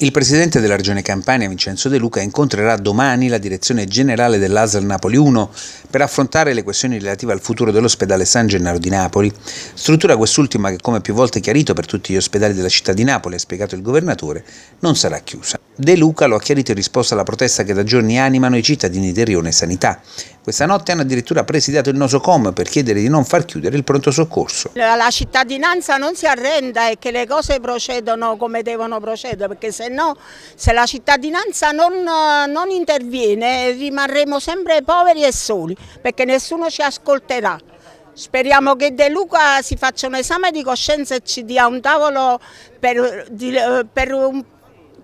Il presidente della Regione Campania, Vincenzo De Luca, incontrerà domani la direzione generale dell'ASL Napoli 1 per affrontare le questioni relative al futuro dell'ospedale San Gennaro di Napoli. Struttura quest'ultima che, come più volte chiarito per tutti gli ospedali della città di Napoli, ha spiegato il governatore, non sarà chiusa. De Luca lo ha chiarito in risposta alla protesta che da giorni animano i cittadini di Rione Sanità. Questa notte hanno addirittura presidiato il nosocomio per chiedere di non far chiudere il pronto soccorso. La cittadinanza non si arrenda e che le cose procedono come devono procedere, perché se no, se la cittadinanza non, non interviene rimarremo sempre poveri e soli, perché nessuno ci ascolterà. Speriamo che De Luca si faccia un esame di coscienza e ci dia un tavolo per, per un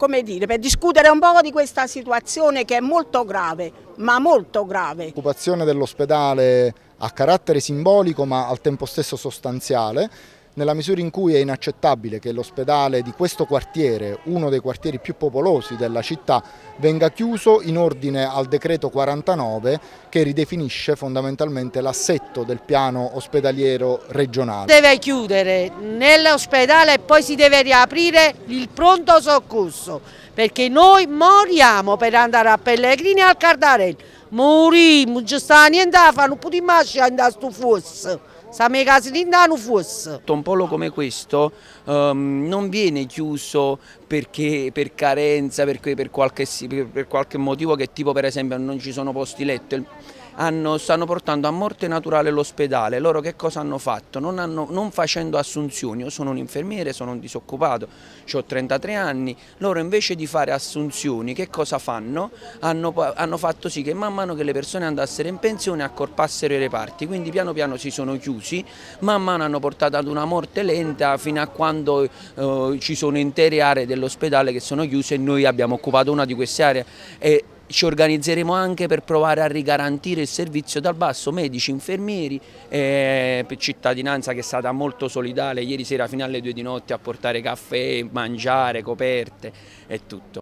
come dire, per discutere un po' di questa situazione che è molto grave, ma molto grave. L'occupazione dell'ospedale ha carattere simbolico ma al tempo stesso sostanziale nella misura in cui è inaccettabile che l'ospedale di questo quartiere, uno dei quartieri più popolosi della città, venga chiuso in ordine al decreto 49 che ridefinisce fondamentalmente l'assetto del piano ospedaliero regionale. Deve chiudere nell'ospedale e poi si deve riaprire il pronto soccorso perché noi moriamo per andare a Pellegrini e al Cardarelli. moriamo, non c'è niente da fare, non potremmo andare a stufosso se me casilindano fosse. Un polo come questo um, non viene chiuso perché per carenza, perché per, qualche, per qualche motivo che tipo per esempio non ci sono posti letto hanno, stanno portando a morte naturale l'ospedale, loro che cosa hanno fatto? Non, hanno, non facendo assunzioni, io sono un infermiere, sono un disoccupato, ho 33 anni, loro invece di fare assunzioni che cosa fanno? Hanno, hanno fatto sì che man mano che le persone andassero in pensione accorpassero i reparti, quindi piano piano si sono chiusi, man mano hanno portato ad una morte lenta fino a quando eh, ci sono intere aree dell'ospedale che sono chiuse e noi abbiamo occupato una di queste aree e ci organizzeremo anche per provare a rigarantire il servizio dal basso medici, infermieri, eh, cittadinanza che è stata molto solidale ieri sera fino alle due di notte a portare caffè, mangiare, coperte e tutto.